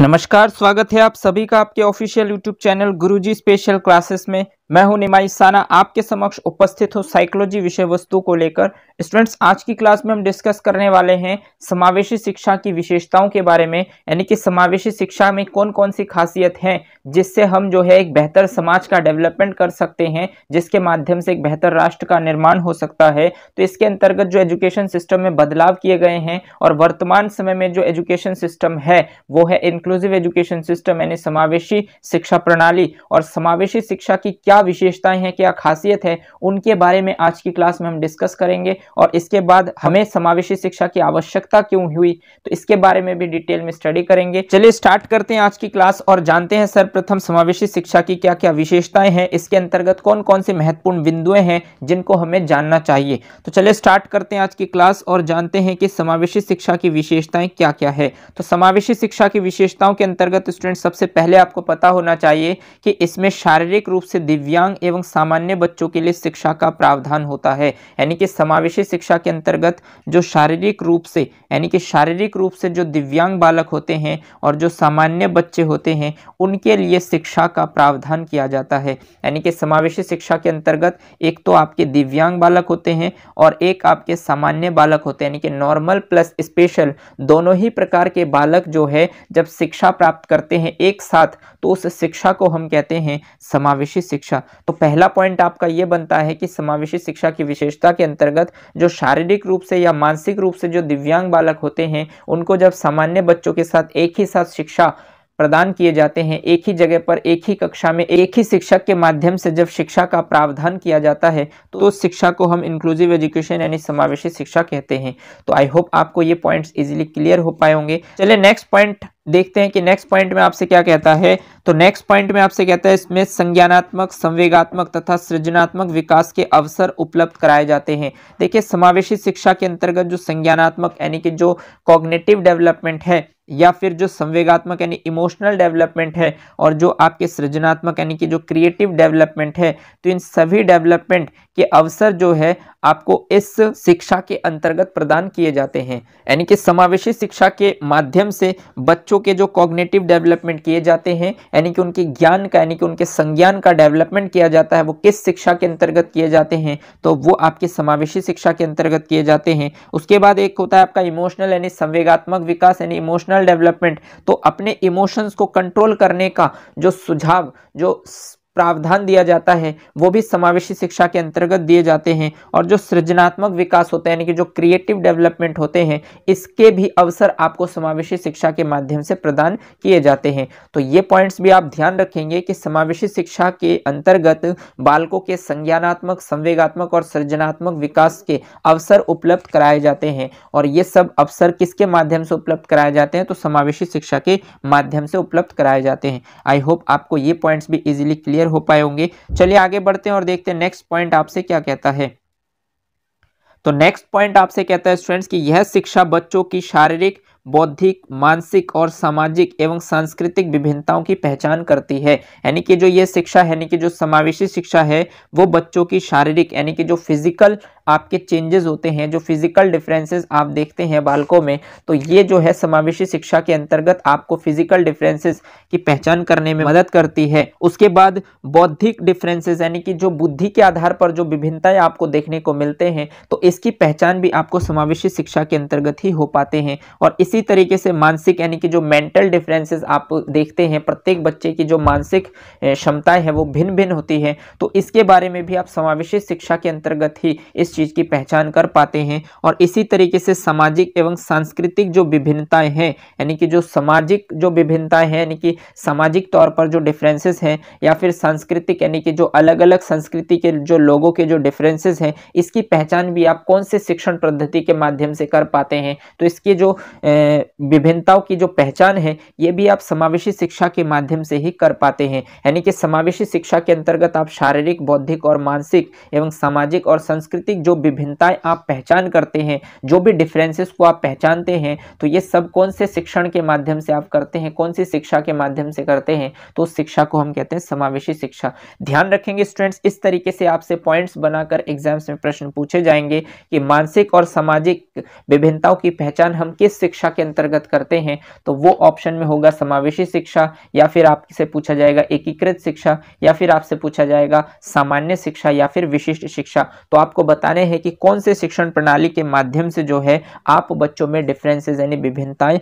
नमस्कार स्वागत है आप सभी का आपके official YouTube channel Guruji special classes में मैं हूं निमाई साना आपके समक्ष उपस्थित हूं साइकोलॉजी विषय वस्तु को लेकर स्टूडेंट्स आज की क्लास में हम डिस्कस करने वाले हैं समावेशी शिक्षा की विशेषताओं के बारे में यानी कि समावेशी शिक्षा में कौन कौन सी खासियत है जिससे हम जो है एक बेहतर समाज का डेवलपमेंट कर सकते हैं जिसके माध्यम से एक बेहतर राष्ट्र का निर्माण हो सकता है तो इसके अंतर्गत जो एजुकेशन सिस्टम में बदलाव किए गए हैं और वर्तमान समय में जो एजुकेशन सिस्टम है वो है इंक्लूसिव एजुकेशन सिस्टम यानी समावेशी शिक्षा प्रणाली और समावेशी शिक्षा की क्या क्या विशेषताएं हैं क्या खासियत है उनके बारे में आज की क्लास में हम डिस्कस करेंगे और इसके बाद हमें समावेशी शिक्षा की आवश्यकता क्यों हुई तो इसके बारे में भी डिटेल में स्टडी करेंगे चलिए स्टार्ट करते हैं आज की क्लास और जानते हैं सर्वप्रथम समावेशी शिक्षा की क्या क्या विशेषताएं हैं इसके अंतर्गत कौन कौन से महत्वपूर्ण बिंदुए हैं जिनको हमें जानना चाहिए तो चलिए स्टार्ट करते हैं आज की क्लास और जानते हैं कि समावेशी शिक्षा की विशेषताएं क्या क्या है तो समावेशी शिक्षा की विशेषताओं के अंतर्गत स्टूडेंट सबसे पहले आपको पता होना चाहिए कि इसमें शारीरिक रूप से दिव्य दिव्यांग एवं सामान्य बच्चों के लिए शिक्षा का प्रावधान होता है यानी कि समावेशी शिक्षा के अंतर्गत जो शारीरिक रूप से यानी कि शारीरिक रूप से जो दिव्यांग बालक होते हैं और जो सामान्य बच्चे होते हैं उनके लिए शिक्षा का प्रावधान किया जाता है यानी कि समावेशी शिक्षा के अंतर्गत एक तो आपके दिव्यांग बालक होते हैं और एक आपके सामान्य बालक होते हैं यानी कि नॉर्मल प्लस स्पेशल दोनों ही प्रकार के बालक जो है जब शिक्षा प्राप्त करते हैं एक साथ तो उस शिक्षा को हम कहते हैं समावेशी शिक्षा शिक्षा तो पहला पॉइंट आपका यह बनता है कि समावेशी शिक्षा की विशेषता के अंतर्गत जो शारीरिक रूप से या मानसिक रूप से जो दिव्यांग बालक होते हैं उनको जब सामान्य बच्चों के साथ एक ही साथ शिक्षा प्रदान किए जाते हैं एक ही जगह पर एक ही कक्षा में एक ही शिक्षक के माध्यम से जब शिक्षा का प्रावधान किया जाता है तो उस शिक्षा को हम इंक्लूसिव एजुकेशन यानी समावेशी शिक्षा कहते हैं तो आई होप आपको ये पॉइंट्स इजीली क्लियर हो पाए होंगे चलिए नेक्स्ट पॉइंट देखते हैं कि नेक्स्ट पॉइंट में आपसे क्या कहता है तो नेक्स्ट पॉइंट में आपसे कहता है इसमें संज्ञानात्मक संवेगात्मक तथा सृजनात्मक विकास के अवसर उपलब्ध कराए जाते हैं देखिए समावेशी शिक्षा के अंतर्गत जो संज्ञानात्मक यानी कि जो कॉग्नेटिव डेवलपमेंट है या फिर जो संवेगात्मक यानी इमोशनल डेवलपमेंट है और जो आपके सृजनात्मक यानी कि जो क्रिएटिव डेवलपमेंट है तो इन सभी डेवलपमेंट के अवसर जो है आपको इस शिक्षा के अंतर्गत प्रदान किए जाते हैं यानी कि समावेशी शिक्षा के माध्यम से बच्चों बच्चों के जो कॉग्नेटिव डेवलपमेंट किए जाते हैं यानी कि उनके ज्ञान का यानी कि उनके संज्ञान का डेवलपमेंट किया जाता है वो किस शिक्षा के अंतर्गत किए जाते हैं तो वो आपके समावेशी शिक्षा के अंतर्गत किए जाते हैं उसके बाद एक होता है आपका इमोशनल यानी संवेगात्मक विकास यानी इमोशनल डेवलपमेंट तो अपने इमोशंस को कंट्रोल करने का जो सुझाव जो प्रावधान दिया जाता है वो भी समावेशी शिक्षा के अंतर्गत दिए जाते हैं और जो सृजनात्मक विकास होता है यानी कि जो क्रिएटिव डेवलपमेंट होते हैं इसके भी अवसर आपको समावेशी शिक्षा के माध्यम से प्रदान किए जाते हैं तो ये पॉइंट्स भी आप ध्यान रखेंगे कि समावेशी शिक्षा के अंतर्गत बालकों के संज्ञानात्मक संवेगात्मक और सृजनात्मक विकास के अवसर उपलब्ध कराए जाते हैं और ये सब अवसर किसके माध्यम से उपलब्ध कराए जाते हैं तो समावेशी शिक्षा के माध्यम से उपलब्ध कराए जाते हैं आई होप आपको ये पॉइंट्स भी इजिली क्लियर क्लियर हो पाए होंगे चलिए आगे बढ़ते हैं और देखते हैं नेक्स्ट पॉइंट आपसे क्या कहता है तो नेक्स्ट पॉइंट आपसे कहता है स्टूडेंट्स कि यह शिक्षा बच्चों की शारीरिक बौद्धिक मानसिक और सामाजिक एवं सांस्कृतिक विभिन्नताओं की पहचान करती है यानी कि जो ये शिक्षा है यानी कि जो समावेशी शिक्षा है वो बच्चों की शारीरिक यानी कि जो फिजिकल आपके चेंजेस होते हैं जो फिजिकल डिफरेंसेस आप देखते हैं बालकों में तो ये जो है समावेशी शिक्षा के अंतर्गत आपको फिजिकल डिफरेंसेस की पहचान करने में मदद करती है उसके बाद बौद्धिक डिफरेंसेस यानी कि जो बुद्धि के आधार पर जो विभिन्नताएं आपको देखने को मिलते हैं तो इसकी पहचान भी आपको समावेशी शिक्षा के अंतर्गत ही हो पाते हैं और इसी इसी तरीके से मानसिक यानी कि जो मेंटल डिफरेंसेस आप देखते हैं प्रत्येक बच्चे की जो मानसिक क्षमताएं हैं वो भिन्न भिन्न होती हैं तो इसके बारे में भी आप समावेशी शिक्षा के अंतर्गत ही इस चीज़ की पहचान कर पाते हैं और इसी तरीके से सामाजिक एवं सांस्कृतिक जो विभिन्नताएँ हैं यानी कि जो सामाजिक जो विभिन्नताएँ हैं यानी कि सामाजिक तौर पर जो डिफरेंसेस हैं या फिर सांस्कृतिक यानी कि जो अलग अलग संस्कृति के जो लोगों के जो डिफरेंसेस हैं इसकी पहचान भी आप कौन से शिक्षण पद्धति के माध्यम से कर पाते हैं तो इसके जो ए, विभिन्नताओं की जो पहचान है ये भी आप समावेशी शिक्षा के माध्यम से ही कर पाते हैं यानी कि समावेशी शिक्षा के अंतर्गत आप शारीरिक बौद्धिक और मानसिक एवं सामाजिक और सांस्कृतिक जो विभिन्नताएं आप पहचान करते हैं जो भी डिफरेंसेस को आप पहचानते हैं तो ये सब कौन से शिक्षण के माध्यम से आप करते हैं कौन सी शिक्षा के माध्यम से करते हैं तो उस शिक्षा को हम कहते हैं समावेशी शिक्षा ध्यान रखेंगे स्टूडेंट्स इस तरीके से आपसे पॉइंट्स बनाकर एग्जाम्स में प्रश्न पूछे जाएंगे कि मानसिक और सामाजिक विभिन्नताओं की पहचान हम किस शिक्षा के अंतर्गत करते हैं तो वो ऑप्शन में होगा समावेशी शिक्षा या फिर आपसे पूछा जाएगा एकीकृत शिक्षा या फिर आपसे पूछा जाएगा सामान्य शिक्षा या फिर विशिष्ट शिक्षा तो आपको बताने हैं कि कौन से शिक्षण प्रणाली के माध्यम से जो है आप बच्चों में डिफरेंसेज यानी विभिन्नताएं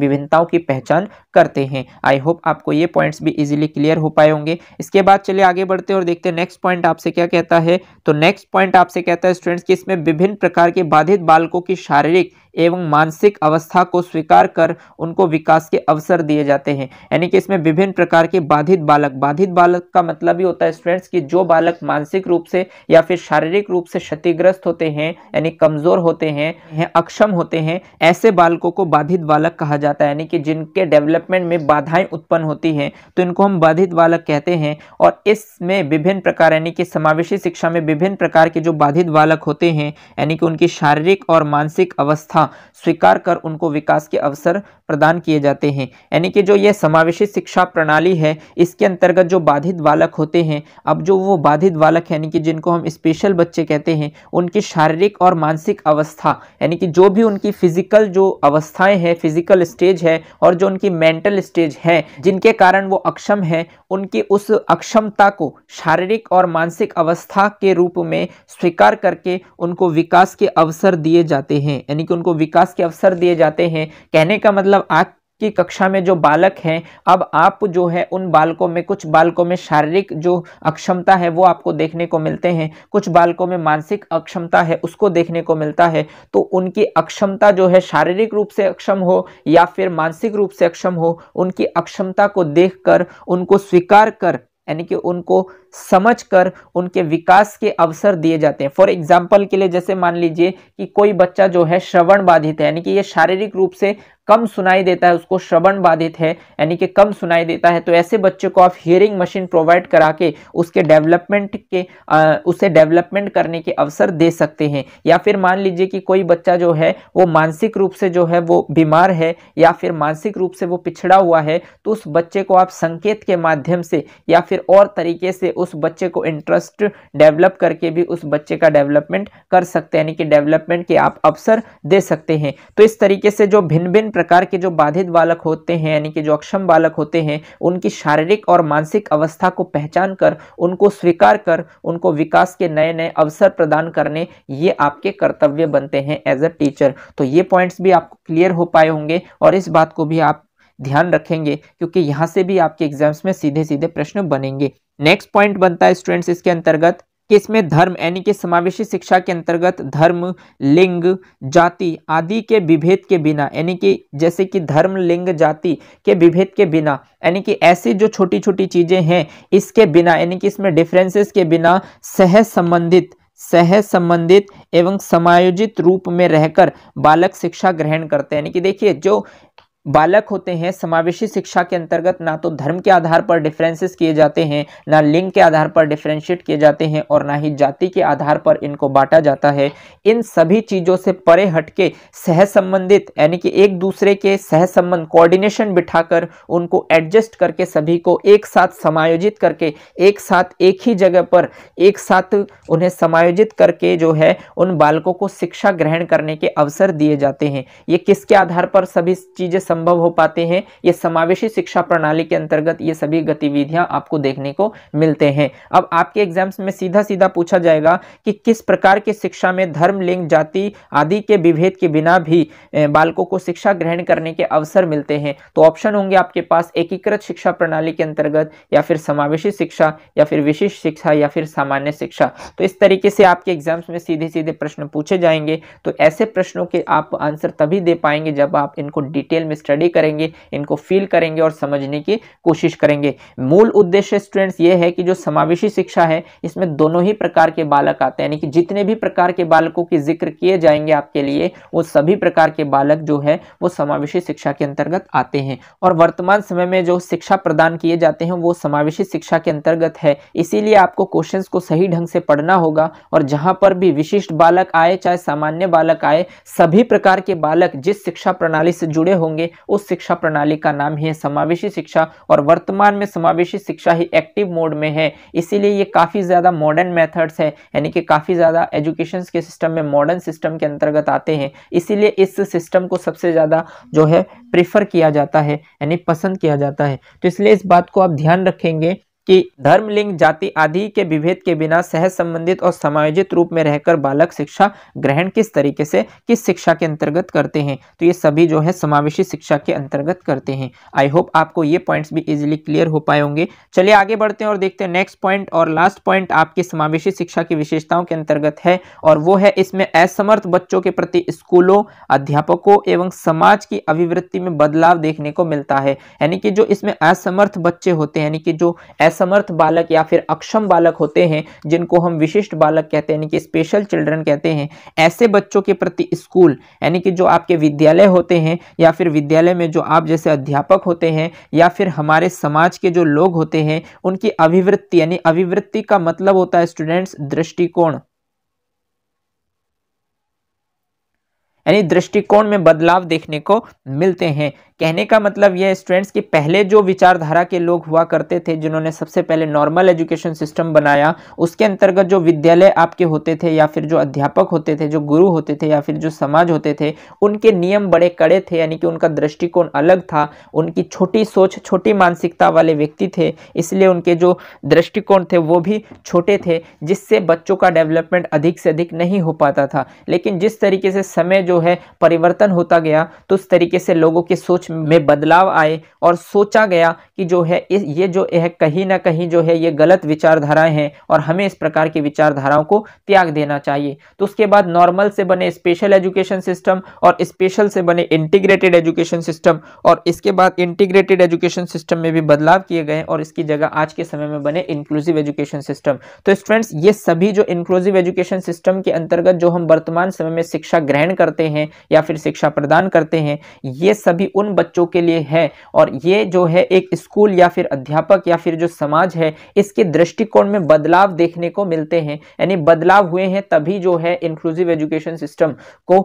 विभिन्नताओं की पहचान करते हैं आई होप आपको ये पॉइंट्स भी इजिली क्लियर हो पाए होंगे इसके बाद चलिए आगे बढ़ते हैं और देखते हैं नेक्स्ट पॉइंट आपसे क्या कहता है तो नेक्स्ट पॉइंट आपसे कहता है स्टूडेंट्स कि इसमें विभिन्न प्रकार के बाधित बालकों की शारीरिक एवं मानसिक अवस्था को स्वीकार कर उनको विकास के अवसर दिए जाते हैं यानी कि इसमें विभिन्न प्रकार के बाधित बालक बाधित बालक का मतलब ही होता है स्टूडेंट्स कि जो बालक मानसिक रूप से या फिर शारीरिक रूप से क्षतिग्रस्त होते हैं यानी कमज़ोर होते हैं अक्षम होते हैं ऐसे बालकों को बाधित बालक कहा जाता है यानी कि जिनके डेवलपमेंट में बाधाएं उत्पन्न होती हैं तो इनको हम बाधित बालक कहते हैं और इसमें विभिन्न प्रकार यानी कि समावेशी शिक्षा में विभिन्न प्रकार के जो बाधित बालक होते हैं यानी कि उनकी शारीरिक और मानसिक अवस्था हाँ, स्वीकार कर उनको विकास के अवसर प्रदान किए जाते हैं यानी कि जो ये समावेशी शिक्षा प्रणाली है इसके अंतर्गत जो बाधित बालक होते हैं अब जो वो बाधित बालक यानी कि जिनको हम स्पेशल बच्चे कहते हैं उनकी शारीरिक और मानसिक अवस्था यानी कि जो भी उनकी फिजिकल जो अवस्थाएं हैं फिजिकल स्टेज है और जो उनकी मेंटल स्टेज है जिनके कारण वो अक्षम है उनकी उस अक्षमता को शारीरिक और मानसिक अवस्था के रूप में स्वीकार करके उनको विकास के अवसर दिए जाते हैं यानी कि उनको विकास के अवसर दिए जाते हैं कहने का मतलब मतलब आप की कक्षा में जो बालक हैं अब आप जो है उन बालकों में कुछ बालकों में शारीरिक जो अक्षमता है वो आपको देखने को मिलते हैं कुछ बालकों में मानसिक अक्षमता है उसको देखने को मिलता है तो उनकी अक्षमता जो है शारीरिक रूप से अक्षम हो या फिर मानसिक रूप से अक्षम हो उनकी अक्षमता को देखकर उनको स्वीकार कर यानी कि उनको समझकर उनके विकास के अवसर दिए जाते हैं फॉर एग्जाम्पल के लिए जैसे मान लीजिए कि कोई बच्चा जो है श्रवण बाधित है यानी कि ये शारीरिक रूप से कम सुनाई देता है उसको श्रवण बाधित है यानी कि कम सुनाई देता है तो ऐसे बच्चे को आप हियरिंग मशीन प्रोवाइड करा के उसके डेवलपमेंट के आ, उसे डेवलपमेंट करने के अवसर दे सकते हैं या फिर मान लीजिए कि कोई बच्चा जो है वो मानसिक रूप से जो है वो बीमार है या फिर मानसिक रूप से वो पिछड़ा हुआ है तो उस बच्चे को आप संकेत के माध्यम से या फिर और तरीके से उस बच्चे को इंटरेस्ट डेवलप करके भी उस बच्चे का डेवलपमेंट कर सकते हैं यानी कि डेवलपमेंट के आप अवसर दे सकते हैं तो इस तरीके से जो भिन्न भिन्न प्रकार के जो बाधित बालक होते हैं यानी कि जो अक्षम बालक होते हैं उनकी शारीरिक और मानसिक अवस्था को पहचान कर उनको स्वीकार कर उनको विकास के नए नए अवसर प्रदान करने ये आपके कर्तव्य बनते हैं एज अ टीचर तो ये पॉइंट्स भी आपको क्लियर हो पाए होंगे और इस बात को भी आप ध्यान रखेंगे क्योंकि यहाँ से भी आपके एग्जाम्स में सीधे सीधे प्रश्न बनेंगे नेक्स्ट पॉइंट बनता है स्टूडेंट्स इसके अंतर्गत कि इसमें धर्म यानी कि समावेशी शिक्षा के अंतर्गत धर्म लिंग जाति आदि के विभेद के बिना यानी कि जैसे कि धर्म लिंग जाति के विभेद के बिना यानी कि ऐसी जो छोटी छोटी चीज़ें हैं इसके बिना यानी कि इसमें डिफरेंसेस के बिना सह संबंधित सह संबंधित एवं समायोजित रूप में रहकर बालक शिक्षा ग्रहण करते हैं यानी कि देखिए जो बालक होते हैं समावेशी शिक्षा के अंतर्गत ना तो धर्म के आधार पर डिफरेंसेस किए जाते हैं ना लिंग के आधार पर डिफरेंशिएट किए जाते हैं और ना ही जाति के आधार पर इनको बांटा जाता है इन सभी चीज़ों से परे हटके सहसंबंधित यानी कि एक दूसरे के सहसंबंध कोऑर्डिनेशन बिठाकर उनको एडजस्ट करके सभी को एक साथ समायोजित करके एक साथ एक ही जगह पर एक साथ उन्हें समायोजित करके जो है उन बालकों को शिक्षा ग्रहण करने के अवसर दिए जाते हैं ये किसके आधार पर सभी चीज़ें संभव हो पाते हैं ये समावेशी शिक्षा प्रणाली के अंतर्गत ये सभी गतिविधियां आपको देखने को मिलते हैं अब आपके एग्जाम्स में सीधा सीधा पूछा जाएगा कि किस प्रकार की शिक्षा में धर्म लिंग जाति आदि के विभेद के बिना भी बालकों को शिक्षा ग्रहण करने के अवसर मिलते हैं तो ऑप्शन होंगे आपके पास एकीकृत शिक्षा प्रणाली के अंतर्गत या फिर समावेशी शिक्षा या फिर विशिष्ट शिक्षा या फिर सामान्य शिक्षा तो इस तरीके से आपके एग्जाम्स में सीधे सीधे प्रश्न पूछे जाएंगे तो ऐसे प्रश्नों के आप आंसर तभी दे पाएंगे जब आप इनको डिटेल में स्टडी करेंगे इनको फील करेंगे और समझने की कोशिश करेंगे मूल उद्देश्य स्टूडेंट्स ये है कि जो समावेशी शिक्षा है इसमें दोनों ही प्रकार के बालक आते हैं यानी कि जितने भी प्रकार के बालकों की जिक्र किए जाएंगे आपके लिए वो सभी प्रकार के बालक जो है वो समावेशी शिक्षा के अंतर्गत आते हैं और वर्तमान समय में जो शिक्षा प्रदान किए जाते हैं वो समावेशी शिक्षा के अंतर्गत है इसीलिए आपको क्वेश्चंस को सही ढंग से पढ़ना होगा और जहां पर भी विशिष्ट बालक आए चाहे सामान्य बालक आए सभी प्रकार के बालक जिस शिक्षा प्रणाली से जुड़े होंगे उस शिक्षा प्रणाली का नाम ही है समावेशी शिक्षा और वर्तमान में समावेशी शिक्षा ही एक्टिव मोड में है इसीलिए ये काफ़ी ज़्यादा मॉडर्न मेथड्स है यानी कि काफ़ी ज़्यादा एजुकेशन के सिस्टम में मॉडर्न सिस्टम के अंतर्गत आते हैं इसीलिए इस सिस्टम को सबसे ज़्यादा जो है प्रिफर किया जाता है यानी पसंद किया जाता है तो इसलिए इस बात को आप ध्यान रखेंगे कि धर्म लिंग जाति आदि के विभेद के बिना सह संबंधित और समायोजित रूप में रहकर बालक शिक्षा ग्रहण किस तरीके से किस शिक्षा के अंतर्गत करते हैं तो ये सभी जो है समावेशी शिक्षा के अंतर्गत करते हैं आई होप आपको ये पॉइंट्स भी इजीली क्लियर हो पाए होंगे चलिए आगे बढ़ते हैं और देखते हैं नेक्स्ट पॉइंट और लास्ट पॉइंट आपकी समावेशी शिक्षा की विशेषताओं के अंतर्गत है और वो है इसमें असमर्थ बच्चों के प्रति स्कूलों अध्यापकों एवं समाज की अभिवृत्ति में बदलाव देखने को मिलता है यानी कि जो इसमें असमर्थ बच्चे होते हैं यानी कि जो असमर्थ बालक या फिर अक्षम बालक होते हैं जिनको हम विशिष्ट बालक कहते हैं यानी कि स्पेशल चिल्ड्रन कहते हैं ऐसे बच्चों के प्रति स्कूल यानी कि जो आपके विद्यालय होते हैं या फिर विद्यालय में जो आप जैसे अध्यापक होते हैं या फिर हमारे समाज के जो लोग होते हैं उनकी अभिवृत्ति यानी अभिवृत्ति का मतलब होता है स्टूडेंट्स दृष्टिकोण यानी दृष्टिकोण में बदलाव देखने को मिलते हैं कहने का मतलब यह स्टूडेंट्स कि पहले जो विचारधारा के लोग हुआ करते थे जिन्होंने सबसे पहले नॉर्मल एजुकेशन सिस्टम बनाया उसके अंतर्गत जो विद्यालय आपके होते थे या फिर जो अध्यापक होते थे जो गुरु होते थे या फिर जो समाज होते थे उनके नियम बड़े कड़े थे यानी कि उनका दृष्टिकोण अलग था उनकी छोटी सोच छोटी मानसिकता वाले व्यक्ति थे इसलिए उनके जो दृष्टिकोण थे वो भी छोटे थे जिससे बच्चों का डेवलपमेंट अधिक से अधिक नहीं हो पाता था लेकिन जिस तरीके से समय जो है परिवर्तन होता गया तो उस तरीके से लोगों के सोच हम्म। में बदलाव आए और सोचा गया कि जो है इस ये जो यह कहीं ना कहीं जो है ये गलत विचारधाराएं हैं और हमें इस प्रकार की विचारधाराओं को त्याग देना चाहिए तो उसके बाद नॉर्मल से बने स्पेशल एजुकेशन सिस्टम और स्पेशल से बने इंटीग्रेटेड एजुकेशन सिस्टम और इसके बाद इंटीग्रेटेड एजुकेशन सिस्टम में भी बदलाव किए गए और इसकी जगह आज के समय में बने इंक्लूसिव एजुकेशन सिस्टम तो स्टूडेंट्स ये सभी जो इंक्लूसिव एजुकेशन सिस्टम के अंतर्गत जो हम वर्तमान समय में शिक्षा ग्रहण करते हैं या फिर शिक्षा प्रदान करते हैं ये सभी उन बच्चों के लिए है और ये जो है एक स्कूल या फिर अध्यापक या फिर जो समाज है इसके दृष्टिकोण में बदलाव देखने को मिलते हैं यानी बदलाव हुए हैं तभी जो है इंक्लूसिव एजुकेशन सिस्टम को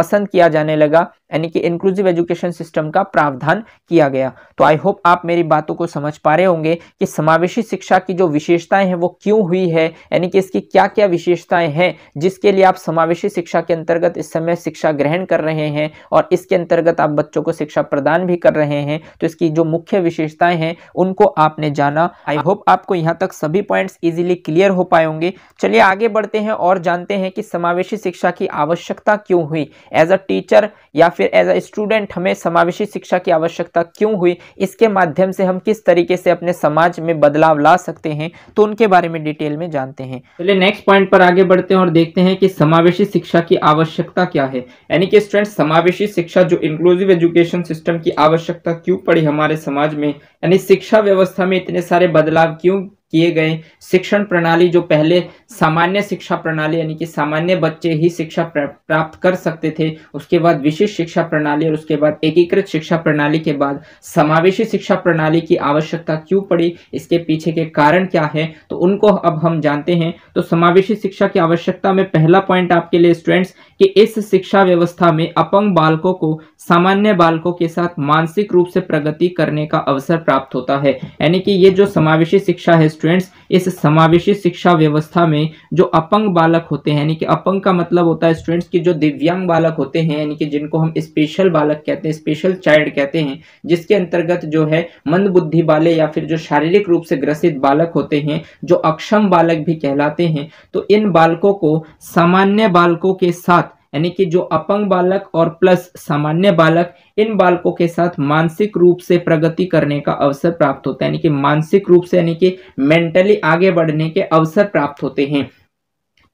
पसंद किया जाने लगा यानी कि इंक्लूसिव एजुकेशन सिस्टम का प्रावधान किया गया तो आई होप आप मेरी बातों को समझ पा रहे होंगे कि समावेशी शिक्षा की जो विशेषताएं हैं वो क्यों हुई है यानी कि इसकी क्या क्या विशेषताएं हैं जिसके लिए आप समावेशी शिक्षा के अंतर्गत इस समय शिक्षा ग्रहण कर रहे हैं और इसके अंतर्गत आप बच्चों को शिक्षा शिक्षा प्रदान भी कर रहे हैं तो इसकी जो मुख्य विशेषताएं हैं उनको आपने जाना आई होप आपको यहाँ तक सभी पॉइंट्स इजीली क्लियर हो पाए होंगे चलिए आगे बढ़ते हैं और जानते हैं कि समावेशी शिक्षा की आवश्यकता क्यों हुई एज अ टीचर या फिर एज अ स्टूडेंट हमें समावेशी शिक्षा की आवश्यकता क्यों हुई इसके माध्यम से हम किस तरीके से अपने समाज में बदलाव ला सकते हैं तो उनके बारे में डिटेल में जानते हैं चलिए नेक्स्ट पॉइंट पर आगे बढ़ते हैं और देखते हैं कि समावेशी शिक्षा की आवश्यकता क्या है यानी कि स्टूडेंट समावेशी शिक्षा जो इंक्लूसिव एजुकेशन एजुकेशन सिस्टम की आवश्यकता क्यों पड़ी हमारे समाज में यानी शिक्षा व्यवस्था में इतने सारे बदलाव क्यों किए गए शिक्षण प्रणाली जो पहले सामान्य शिक्षा प्रणाली यानी कि सामान्य बच्चे ही शिक्षा प्राप्त कर सकते थे उसके बाद विशिष्ट शिक्षा प्रणाली और उसके बाद एकीकृत शिक्षा प्रणाली के बाद समावेशी शिक्षा प्रणाली की आवश्यकता क्यों पड़ी इसके पीछे के कारण क्या है तो उनको अब हम जानते हैं तो समावेशी शिक्षा की आवश्यकता में पहला पॉइंट आपके लिए स्टूडेंट्स की इस शिक्षा व्यवस्था में अपंग बालकों को सामान्य बालकों के साथ मानसिक रूप से प्रगति करने का अवसर प्राप्त होता है यानी कि ये जो समावेशी शिक्षा है स्टूडेंट्स इस समावेशी शिक्षा व्यवस्था में जो अपंग बालक होते हैं यानी कि अपंग का मतलब होता है स्टूडेंट्स की जो दिव्यांग बालक होते हैं यानी कि जिनको हम स्पेशल बालक कहते हैं स्पेशल चाइल्ड कहते हैं जिसके अंतर्गत जो है मंद बुद्धि वाले या फिर जो शारीरिक रूप से ग्रसित बालक होते हैं जो अक्षम बालक भी कहलाते हैं तो इन बालकों को सामान्य बालकों के साथ यानी कि जो अपंग बालक और प्लस सामान्य बालक इन बालकों के साथ मानसिक रूप से प्रगति करने का अवसर प्राप्त होता है यानी कि मानसिक रूप से यानी कि मेंटली आगे बढ़ने के अवसर प्राप्त होते हैं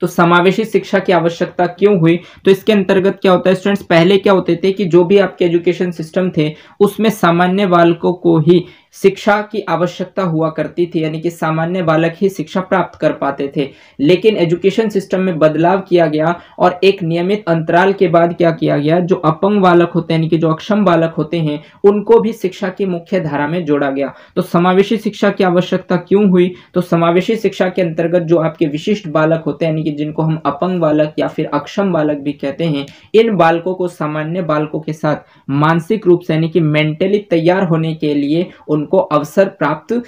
तो समावेशी शिक्षा की आवश्यकता क्यों हुई तो इसके अंतर्गत क्या होता है स्टूडेंट्स पहले क्या होते थे कि जो भी आपके एजुकेशन सिस्टम थे उसमें सामान्य बालकों को ही शिक्षा की आवश्यकता हुआ करती थी यानी कि सामान्य बालक ही शिक्षा प्राप्त कर पाते थे लेकिन एजुकेशन सिस्टम में बदलाव किया गया और एक नियमित अंतराल के बाद क्या किया गया जो अपंग बालक होते हैं यानी कि जो अक्षम बालक होते हैं उनको भी शिक्षा की मुख्य धारा में जोड़ा गया तो समावेशी शिक्षा की आवश्यकता क्यों हुई तो समावेशी शिक्षा के अंतर्गत जो आपके विशिष्ट बालक होते हैं यानी कि जिनको हम अपंग बालक या फिर अक्षम बालक भी कहते हैं इन बालकों को सामान्य बालकों के साथ मानसिक रूप से यानी कि मेंटली तैयार होने के लिए उन उनको अवसर प्राप्त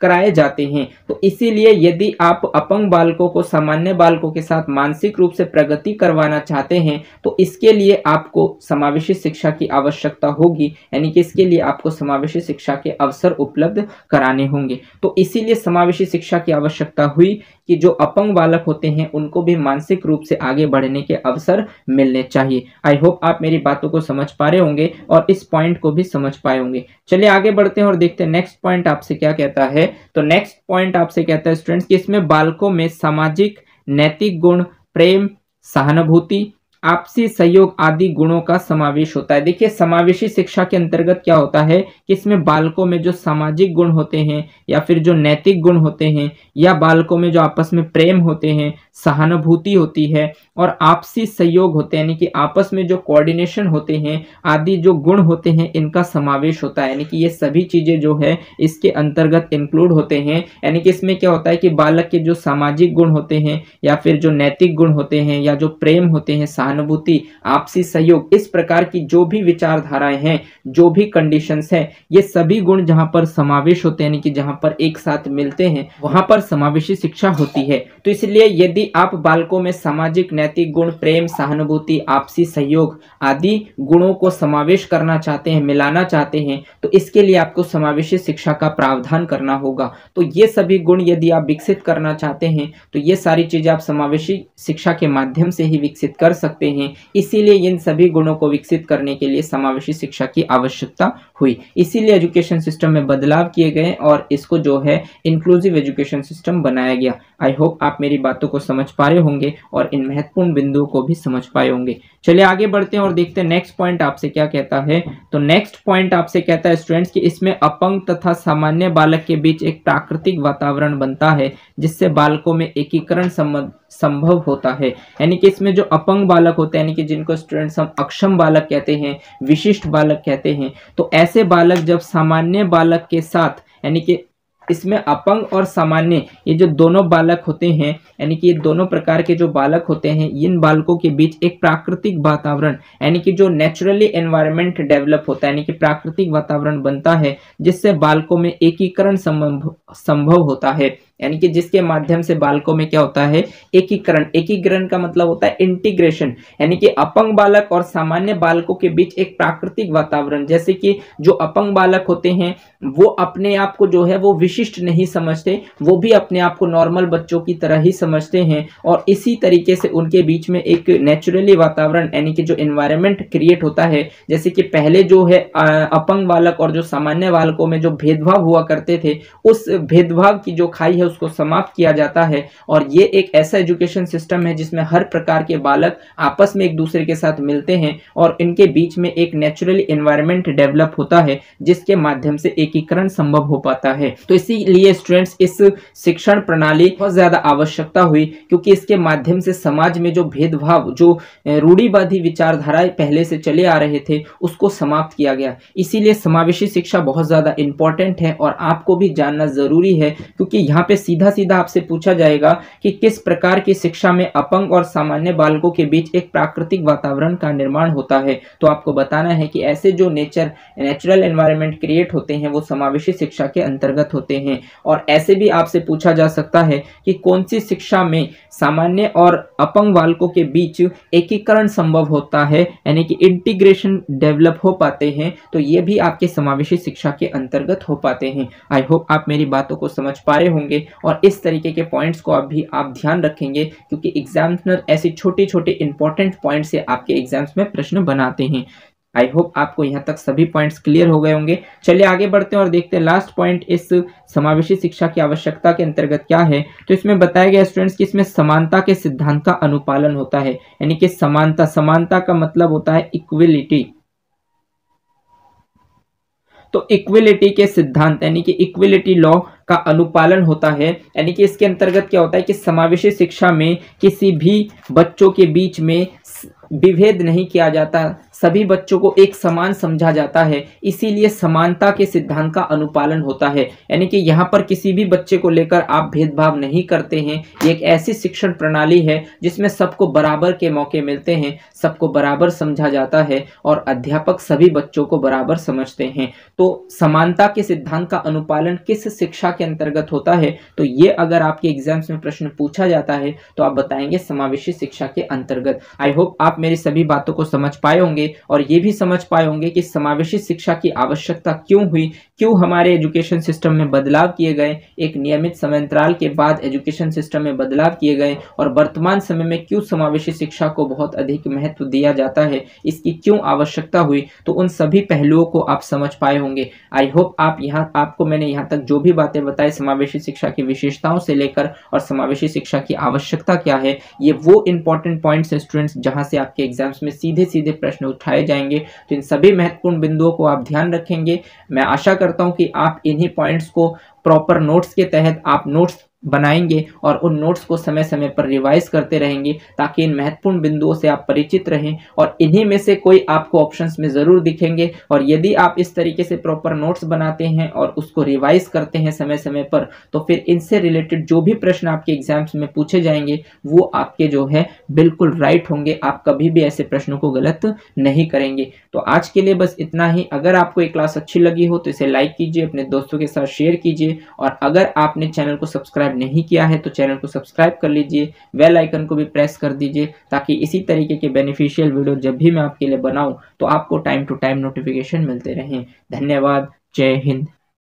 कराए जाते हैं तो इसीलिए यदि आप अपंग बालकों को सामान्य बालकों के साथ मानसिक रूप से प्रगति करवाना चाहते हैं तो इसके लिए आपको समावेशी शिक्षा की आवश्यकता होगी यानी कि इसके लिए आपको समावेशी शिक्षा के अवसर उपलब्ध कराने होंगे तो इसीलिए समावेशी शिक्षा की आवश्यकता हुई कि जो अपंग बालक होते हैं उनको भी मानसिक रूप से आगे बढ़ने के अवसर मिलने चाहिए आई होप आप मेरी बातों को समझ पा रहे होंगे और इस पॉइंट को भी समझ पाए होंगे चलिए आगे बढ़ते हैं और देखते हैं नेक्स्ट पॉइंट आपसे क्या कहता है तो नेक्स्ट पॉइंट आपसे कहता है स्टूडेंट्स कि इसमें बालकों में सामाजिक नैतिक गुण प्रेम सहानुभूति आपसी सहयोग आदि गुणों का समावेश होता है देखिए समावेशी शिक्षा के अंतर्गत क्या होता है कि इसमें बालकों में जो सामाजिक गुण होते हैं या फिर जो नैतिक गुण होते हैं या बालकों में जो आपस में प्रेम होते हैं सहानुभूति होती है और आपसी सहयोग होते हैं यानी कि आपस में जो कोऑर्डिनेशन होते हैं आदि जो गुण होते हैं इनका समावेश होता है यानी कि ये सभी चीज़ें जो है इसके अंतर्गत इंक्लूड होते हैं यानी कि इसमें क्या होता है कि बालक के जो सामाजिक गुण होते हैं या फिर जो नैतिक गुण होते हैं या जो प्रेम होते हैं सहानुभूति आपसी सहयोग इस प्रकार की जो भी विचारधाराएं हैं जो भी कंडीशन है ये सभी गुण जहाँ पर समावेश होते हैं यानी कि जहाँ पर एक साथ मिलते हैं वहाँ पर समावेशी शिक्षा होती है तो इसलिए यदि आप बालकों में सामाजिक नैतिक गुण प्रेम सहानुभूति आपसी सहयोग आदि गुणों को समावेश करना चाहते हैं मिलाना चाहते हैं तो इसके लिए आपको समावेशी शिक्षा का प्रावधान करना होगा तो ये सभी गुण यदि आप विकसित करना चाहते हैं तो ये सारी चीज़ें आप समावेशी शिक्षा के माध्यम से ही विकसित कर सकते हैं इसीलिए इन सभी गुणों को विकसित करने के लिए समावेशी शिक्षा की आवश्यकता हुई इसीलिए एजुकेशन सिस्टम में बदलाव किए गए और इसको जो है इंक्लूसिव एजुकेशन सिस्टम बनाया गया आई होप आप मेरी बातों को समझ समझ पा रहे होंगे और इन महत्वपूर्ण बिंदुओं को भी समझ पाए होंगे चलिए आगे बढ़ते हैं और देखते हैं नेक्स्ट पॉइंट आपसे क्या कहता है तो नेक्स्ट पॉइंट आपसे कहता है स्टूडेंट्स कि इसमें अपंग तथा सामान्य बालक के बीच एक प्राकृतिक वातावरण बनता है जिससे बालकों में एकीकरण संभव होता है यानी कि इसमें जो अपंग बालक होते हैं यानी कि जिनको स्टूडेंट्स हम अक्षम बालक कहते हैं विशिष्ट बालक कहते हैं तो ऐसे बालक जब सामान्य बालक के साथ यानी कि इसमें अपंग और सामान्य ये जो दोनों बालक होते हैं यानी कि ये दोनों प्रकार के जो बालक होते हैं इन बालकों के बीच एक प्राकृतिक वातावरण यानी कि जो नेचुरली एनवायरनमेंट डेवलप होता है यानी कि प्राकृतिक वातावरण बनता है जिससे बालकों में एकीकरण संभव संभव होता है यानी कि जिसके माध्यम से बालकों में क्या होता है एकीकरण एकीकरण का मतलब होता है इंटीग्रेशन यानी कि अपंग बालक और सामान्य बालकों के बीच एक प्राकृतिक वातावरण जैसे कि जो अपंग बालक होते हैं वो अपने आप को जो है वो विशिष्ट नहीं समझते वो भी अपने आप को नॉर्मल बच्चों की तरह ही समझते हैं और इसी तरीके से उनके बीच में एक नेचुरली वातावरण यानी कि जो इन्वायरमेंट क्रिएट होता है जैसे कि पहले जो है अपंग बालक और जो सामान्य बालकों में जो भेदभाव हुआ करते थे उस भेदभाव की जो खाई है है उसको समाप्त किया जाता है और ये एक ऐसा एजुकेशन सिस्टम है जिसमें हर प्रकार के बालक आपस में एक दूसरे के साथ मिलते हैं और इनके बीच में एक नेचुरल इन्वायरमेंट डेवलप होता है जिसके माध्यम से एकीकरण संभव हो पाता है तो इसीलिए स्टूडेंट्स इस शिक्षण प्रणाली बहुत ज़्यादा आवश्यकता हुई क्योंकि इसके माध्यम से समाज में जो भेदभाव जो रूढ़ीवादी विचारधाराएं पहले से चले आ रहे थे उसको समाप्त किया गया इसीलिए समावेशी शिक्षा बहुत ज़्यादा इंपॉर्टेंट है और आपको भी जानना ज़रूरी है क्योंकि यहाँ पे सीधा सीधा आपसे पूछा जाएगा कि किस प्रकार की शिक्षा में अपंग और सामान्य बालकों के बीच एक प्राकृतिक वातावरण का निर्माण होता है तो आपको बताना है कि ऐसे जो नेचर नेचुरल एनवायरमेंट क्रिएट होते हैं वो समावेशी शिक्षा के अंतर्गत होते हैं और ऐसे भी आपसे पूछा जा सकता है कि कौन सी शिक्षा में सामान्य और अपंग बालकों के बीच एकीकरण संभव होता है यानी कि इंटीग्रेशन डेवलप हो पाते हैं तो ये भी आपके समावेशी शिक्षा के अंतर्गत हो पाते हैं आई होप आप मेरी बातों को समझ पा रहे होंगे और इस तरीके के पॉइंट्स को आप भी आप ध्यान रखेंगे क्योंकि एग्जाम्स ऐसे छोटे छोटे इंपॉर्टेंट पॉइंट से आपके एग्जाम्स में प्रश्न बनाते हैं आई होप आपको यहाँ तक सभी पॉइंट्स क्लियर हो गए होंगे चलिए आगे बढ़ते हैं और देखते हैं लास्ट पॉइंट इस समावेशी शिक्षा की आवश्यकता के अंतर्गत क्या है तो इसमें बताया गया स्टूडेंट्स कि इसमें समानता के सिद्धांत का अनुपालन होता है यानी कि समानता समानता का मतलब होता है इक्विलिटी तो इक्विलिटी के सिद्धांत यानी कि इक्विलिटी लॉ का अनुपालन होता है यानी कि इसके अंतर्गत क्या होता है कि समावेशी शिक्षा में किसी भी बच्चों के बीच में विभेद नहीं किया जाता सभी बच्चों को एक समान समझा जाता है इसीलिए समानता के सिद्धांत का अनुपालन होता है यानी कि यहाँ पर किसी भी बच्चे को लेकर आप भेदभाव नहीं करते हैं ये एक ऐसी शिक्षण प्रणाली है जिसमें सबको बराबर के मौके मिलते हैं सबको बराबर समझा जाता है और अध्यापक सभी बच्चों को बराबर समझते हैं तो समानता के सिद्धांत का अनुपालन किस शिक्षा के अंतर्गत होता है तो ये अगर आपके एग्जाम्स में प्रश्न पूछा जाता है तो आप बताएंगे समावेशी शिक्षा के अंतर्गत आई होप आप आप मेरी सभी बातों को समझ पाए होंगे और ये भी समझ पाए होंगे कि समावेशी शिक्षा की आवश्यकता क्यों हुई क्यों हमारे एजुकेशन सिस्टम में बदलाव किए गए एक नियमित समय अंतराल के बाद एजुकेशन सिस्टम में बदलाव किए गए और वर्तमान समय में क्यों समावेशी शिक्षा को बहुत अधिक महत्व दिया जाता है इसकी क्यों आवश्यकता हुई तो उन सभी पहलुओं को आप समझ पाए होंगे आई होप आप यहाँ आपको मैंने यहाँ तक जो भी बातें बताई समावेशी शिक्षा की विशेषताओं से लेकर और समावेशी शिक्षा की आवश्यकता क्या है ये वो इंपॉर्टेंट पॉइंट्स हैं स्टूडेंट्स जहाँ से आप आपके एग्जाम्स में सीधे सीधे प्रश्न उठाए जाएंगे तो इन सभी महत्वपूर्ण बिंदुओं को आप ध्यान रखेंगे मैं आशा करता हूँ कि आप इन्हीं पॉइंट्स को प्रॉपर नोट्स के तहत आप नोट्स बनाएंगे और उन नोट्स को समय समय पर रिवाइज करते रहेंगे ताकि इन महत्वपूर्ण बिंदुओं से आप परिचित रहें और इन्हीं में से कोई आपको ऑप्शंस में ज़रूर दिखेंगे और यदि आप इस तरीके से प्रॉपर नोट्स बनाते हैं और उसको रिवाइज करते हैं समय समय पर तो फिर इनसे रिलेटेड जो भी प्रश्न आपके एग्जाम्स में पूछे जाएंगे वो आपके जो है बिल्कुल राइट होंगे आप कभी भी ऐसे प्रश्नों को गलत नहीं करेंगे तो आज के लिए बस इतना ही अगर आपको ये क्लास अच्छी लगी हो तो इसे लाइक कीजिए अपने दोस्तों के साथ शेयर कीजिए और अगर आपने चैनल को सब्सक्राइब सब्सक्राइब नहीं किया है तो चैनल को सब्सक्राइब कर लीजिए वेल आइकन को भी प्रेस कर दीजिए ताकि इसी तरीके के बेनिफिशियल वीडियो जब भी मैं आपके लिए बनाऊँ तो आपको टाइम टू टाइम नोटिफिकेशन मिलते रहें धन्यवाद जय हिंद